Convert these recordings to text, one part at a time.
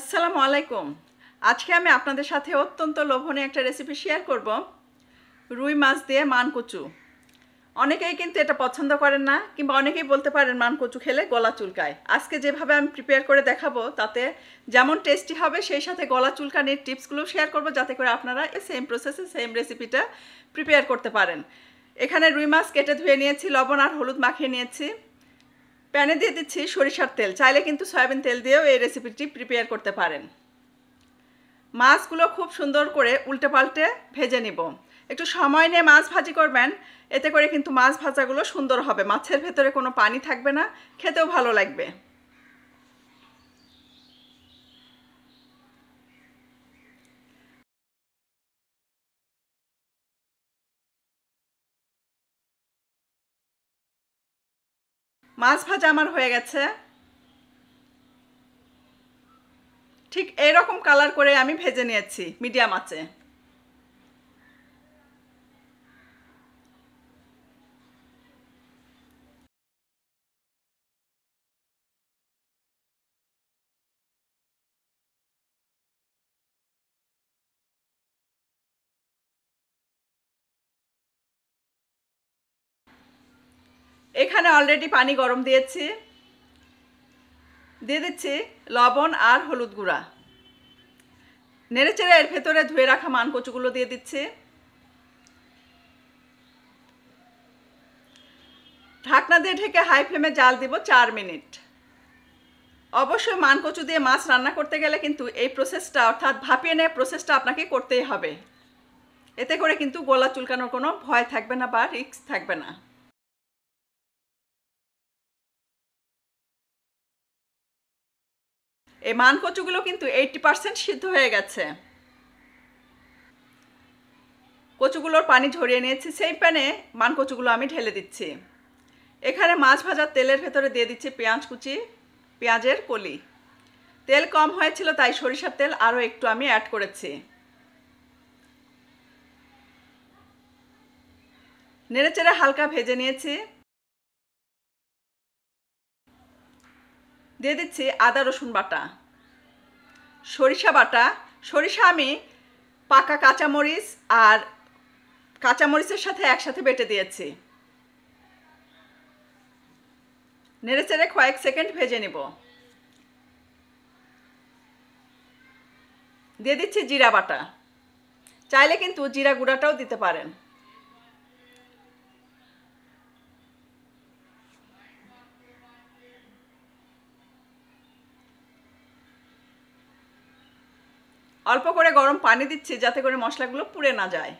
আসসালামু আলাইকুম আজকে আমি আপনাদের সাথে অত্যন্ত লোভনীয় একটা রেসিপি শেয়ার করব রুই মাছ দিয়ে মানকচু অনেকেই কিন্তু এটা পছন্দ করেন না কিংবা অনেকেই বলতে পারেন মানকচু খেলে গলা চুলকায় আজকে যেভাবে আমি প্রিপেয়ার করে দেখাবো তাতে যেমন টেস্টি হবে সেই সাথে গলা চুলকানির টিপসগুলো শেয়ার করব যাতে করে আপনারা এই সেম প্রসেসে সেম রেসিপিটা প্রিপেয়ার করতে পারেন এখানে রুই মাছ কেটে ধুয়ে নিয়েছি লবণ আর হলুদ মাখিয়ে নিয়েছি প্যানে দিয়ে দিচ্ছি সরিষার তেল চাইলে কিন্তু সয়াবিন তেল দিয়েও এই রেসিপিটি প্রিপেয়ার করতে পারেন মাছগুলো খুব সুন্দর করে উল্টে পাল্টে ভেজে নিব একটু সময় নিয়ে মাছ ভাজি করবেন এতে করে কিন্তু মাছ ভাজাগুলো সুন্দর হবে মাছের ভেতরে কোনো পানি থাকবে না খেতেও ভালো লাগবে মাছ ভাজা আমার হয়ে গেছে ঠিক এরকম কালার করে আমি ভেজে নিয়েছি মিডিয়াম আছে এখানে অলরেডি পানি গরম দিয়েছি দিয়ে দিচ্ছি লবণ আর হলুদ গুঁড়া নেড়েচেড়ে এর ভেতরে ধুয়ে রাখা মানকচুগুলো দিয়ে দিচ্ছি ঢাকনা দিয়ে ঢেকে হাই ফ্লেমে জাল দিব চার মিনিট অবশ্যই মানকচু দিয়ে মাছ রান্না করতে গেলে কিন্তু এই প্রসেসটা অর্থাৎ ভাপিয়ে নেওয়া প্রসেসটা আপনাকে করতেই হবে এতে করে কিন্তু গোলা চুলকানোর কোনো ভয় থাকবে না বা রিক্স থাকবে না এই মানকচুগুলো কিন্তু এইটি পারসেন্ট সিদ্ধ হয়ে গেছে কচুগুলোর পানি ঝরিয়ে নিয়েছি সেই প্যানে মানকচুগুলো আমি ঢেলে দিচ্ছি এখানে মাছ ভাজার তেলের ভেতরে দিয়ে দিচ্ছি পেঁয়াজ কুচি পেঁয়াজের কলি তেল কম হয়েছিল তাই সরিষার তেল আরও একটু আমি অ্যাড করেছি নেড়েচেড়ে হালকা ভেজে নিয়েছি দিয়ে দিচ্ছি আদা রসুন বাটা সরিষা বাটা সরিষা আমি পাকা কাঁচামরিচ আর কাঁচামরিচের সাথে একসাথে বেটে দিয়েছি নেড়ে চেড়ে কয়েক সেকেন্ড ভেজে নেব দিয়ে দিচ্ছি জিরা বাটা চাইলে কিন্তু জিরা গুঁড়াটাও দিতে পারেন অল্প করে গরম পানি দিচ্ছি যাতে করে মশলাগুলো পুড়ে না যায়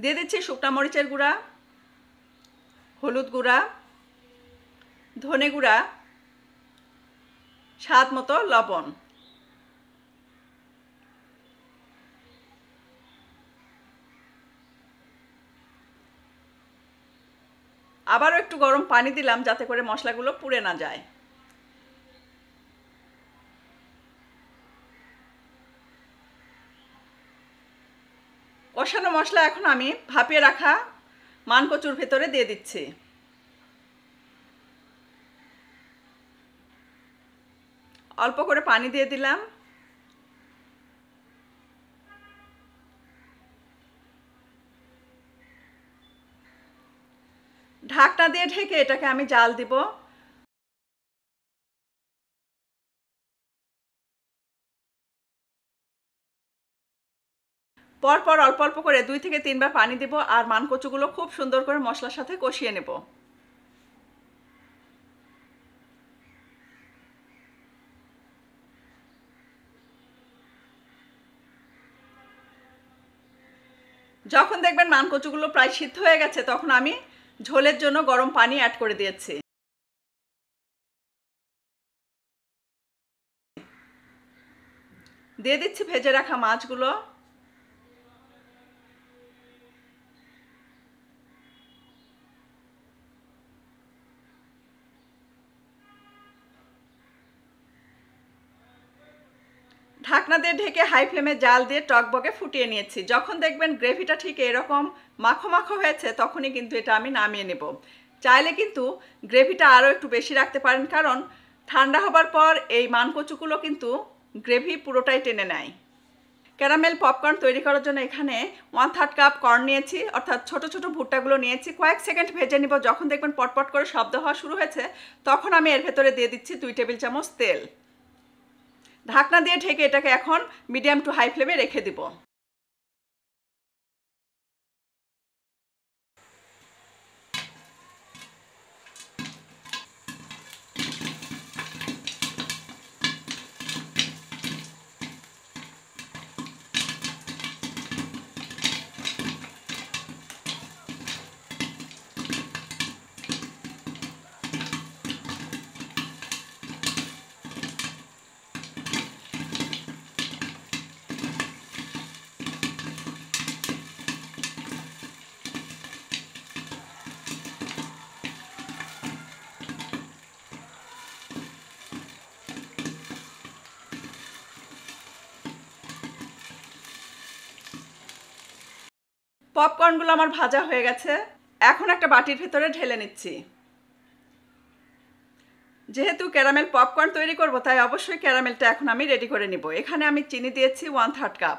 দিয়ে দিচ্ছি শুকনা মরিচের গুঁড়া হলুদ গুঁড়া ধনে গুঁড়া স্বাদ মতো লবণ আবারও একটু গরম পানি দিলাম যাতে করে মশলাগুলো পুড়ে না যায় কষানো মশলা এখন আমি ভাপিয়ে রাখা মানকচুর ভেতরে দিয়ে দিচ্ছি অল্প করে পানি দিয়ে দিলাম ঢাকনা দিয়ে ঢেকে এটাকে আমি জাল দিব পরপর অল্প অল্প করে দুই থেকে তিনবার পানি দিব আর মানকচুগুলো খুব সুন্দর করে মশলার সাথে কষিয়ে নেব যখন দেখবেন মানকচুগুলো প্রায় সিদ্ধ হয়ে গেছে তখন আমি ঝোলের জন্য গরম পানি অ্যাড করে দিয়েছি দিয়ে দিচ্ছি ভেজে রাখা মাছগুলো ঢাকনা দিয়ে ঢেকে হাই ফ্লেমে জাল দিয়ে টকবকে ফুটিয়ে নিয়েছি যখন দেখবেন গ্রেভিটা ঠিক এরকম মাখো মাখো হয়েছে তখনই কিন্তু এটা আমি নামিয়ে নেব চাইলে কিন্তু গ্রেভিটা আরও একটু বেশি রাখতে পারেন কারণ ঠান্ডা হবার পর এই মানকচুগুলো কিন্তু গ্রেভি পুরোটাই টেনে নেয় ক্যারামেল পপকর্ন তৈরি করার জন্য এখানে ওয়ান থার্ড কাপ কর্ন নিয়েছি অর্থাৎ ছোট ছোটো ভুট্টাগুলো নিয়েছি কয়েক সেকেন্ড ভেজে নিব যখন দেখবেন পটপট করে শব্দ হওয়া শুরু হয়েছে তখন আমি এর ভেতরে দিয়ে দিচ্ছি দুই টেবিল চামচ তেল ঢাকনা দিয়ে ঢেকে এটাকে এখন মিডিয়াম টু হাই ফ্লেমে রেখে দিব পপকর্নগুলো আমার ভাজা হয়ে গেছে এখন একটা বাটির ভেতরে ঢেলে নিচ্ছি যেহেতু ক্যারামেল পপকর্ন তৈরি করবো তাই অবশ্যই ক্যারামেলটা এখন আমি রেডি করে নিব এখানে আমি চিনি দিয়েছি ওয়ান থার্ড কাপ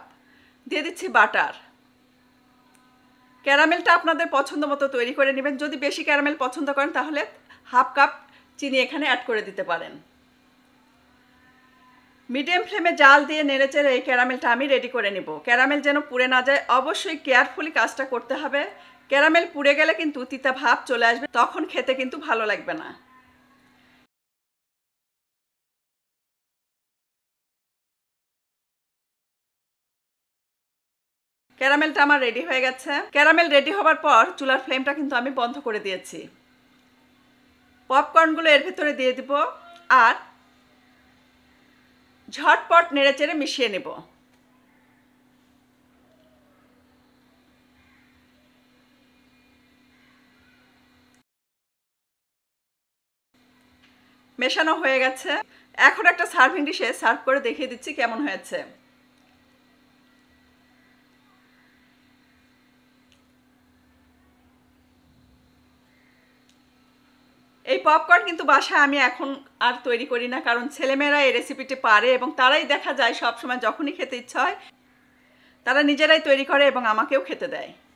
দিয়ে দিচ্ছি বাটার ক্যারামেলটা আপনাদের পছন্দ মতো তৈরি করে নেবেন যদি বেশি ক্যারামেল পছন্দ করেন তাহলে হাফ কাপ চিনি এখানে অ্যাড করে দিতে পারেন মিডিয়াম ফ্লেমে জাল দিয়ে নেড়েচেড়ে এই ক্যারামেলটা আমি রেডি করে নিব ক্যারামেল যেন পুড়ে না যায় অবশ্যই কেয়ারফুলি কাজটা করতে হবে ক্যারামেল পুড়ে গেলে কিন্তু তিতা ভাব চলে আসবে তখন খেতে কিন্তু ভালো লাগবে না ক্যারামেলটা আমার রেডি হয়ে গেছে ক্যারামেল রেডি হবার পর চুলার ফ্লেমটা কিন্তু আমি বন্ধ করে দিয়েছি পপকর্নগুলো এর ভেতরে দিয়ে দিব আর ঝটপট নেড়েচেড়ে মিশিয়ে নেব মেশানো হয়ে গেছে এখন একটা সার্ভিং ডিশে সার্ভ করে দেখিয়ে দিচ্ছি কেমন হয়েছে পপকর্ন কিন্তু বাসায় আমি এখন আর তৈরি করি না কারণ ছেলেমেয়েরা এই রেসিপিটি পারে এবং তারাই দেখা যায় সবসময় যখনই খেতে ইচ্ছা হয় তারা নিজেরাই তৈরি করে এবং আমাকেও খেতে দেয়